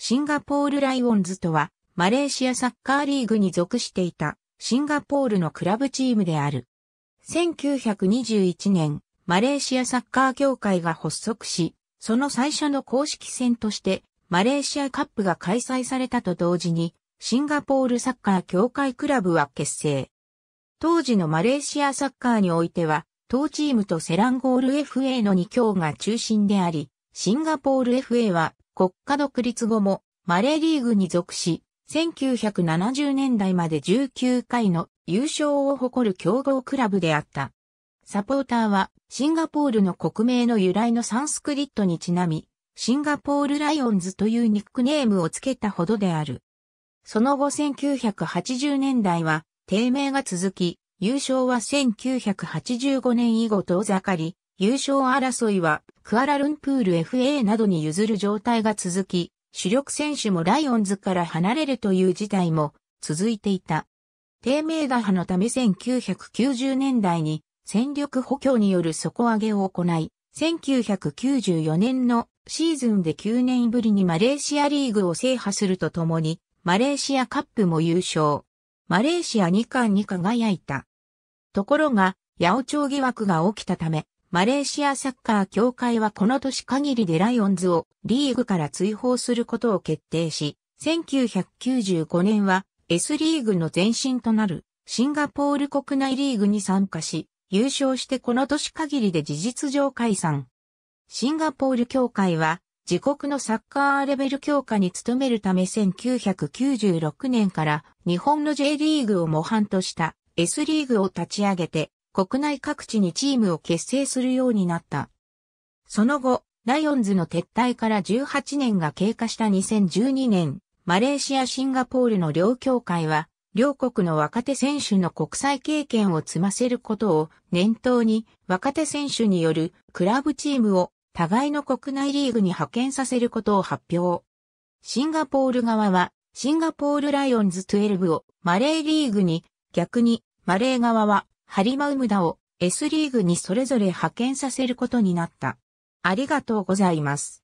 シンガポールライオンズとは、マレーシアサッカーリーグに属していた、シンガポールのクラブチームである。1921年、マレーシアサッカー協会が発足し、その最初の公式戦として、マレーシアカップが開催されたと同時に、シンガポールサッカー協会クラブは結成。当時のマレーシアサッカーにおいては、当チームとセランゴール FA の2強が中心であり、シンガポール FA は国家独立後もマレーリーグに属し、1970年代まで19回の優勝を誇る強豪クラブであった。サポーターはシンガポールの国名の由来のサンスクリットにちなみ、シンガポールライオンズというニックネームをつけたほどである。その後1980年代は低迷が続き、優勝は1985年以後遠ざかり、優勝争いはクアラルンプール FA などに譲る状態が続き、主力選手もライオンズから離れるという事態も続いていた。低迷打破のため1990年代に戦力補強による底上げを行い、1994年のシーズンで9年ぶりにマレーシアリーグを制覇するとともに、マレーシアカップも優勝。マレーシア2冠に輝いた。ところが、八百長疑惑が起きたため、マレーシアサッカー協会はこの年限りでライオンズをリーグから追放することを決定し、1995年は S リーグの前身となるシンガポール国内リーグに参加し、優勝してこの年限りで事実上解散。シンガポール協会は自国のサッカーレベル強化に努めるため1996年から日本の J リーグを模範とした S リーグを立ち上げて国内各地にチームを結成するようになった。その後、ライオンズの撤退から18年が経過した2012年、マレーシア・シンガポールの両協会は、両国の若手選手の国際経験を積ませることを念頭に、若手選手によるクラブチームを互いの国内リーグに派遣させることを発表。シンガポール側は、シンガポールライオンズ12をマレーリーグに、逆に、マレー側はハリマウムダを S リーグにそれぞれ派遣させることになった。ありがとうございます。